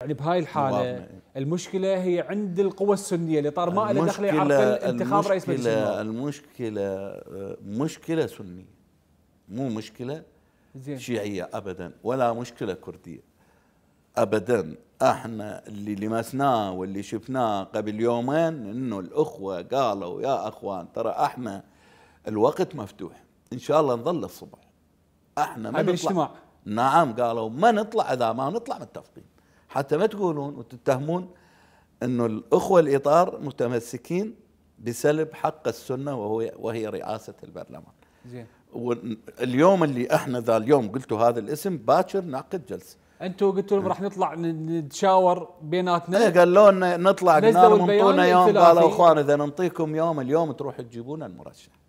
يعني بهاي الحاله المشكله هي عند القوى السنيه اللي طار ما لها دخل يعرف انتخاب رئيس مجلس النواب المشكله مشكله سنيه مو مشكله زين. شيعيه ابدا ولا مشكله كرديه ابدا احنا اللي لمسناه واللي شفناه قبل يومين انه الاخوه قالوا يا اخوان ترى احنا الوقت مفتوح ان شاء الله نظل الصبح احنا ما نطلع الاجتماع نعم قالوا ما نطلع اذا ما نطلع متفقين حتى ما تقولون وتتهمون انه الاخوه الاطار متمسكين بسلب حق السنه وهو وهي رئاسه البرلمان. زين واليوم اللي احنا ذا اليوم قلتوا هذا الاسم باكر نعقد جلسه. انتم قلتوا لهم راح نطلع نتشاور بيناتنا ايه قالوا لنا نطلع قلنا لهم انطونا يوم قالوا اخوان اذا نعطيكم يوم اليوم تروحوا تجيبون المرشح.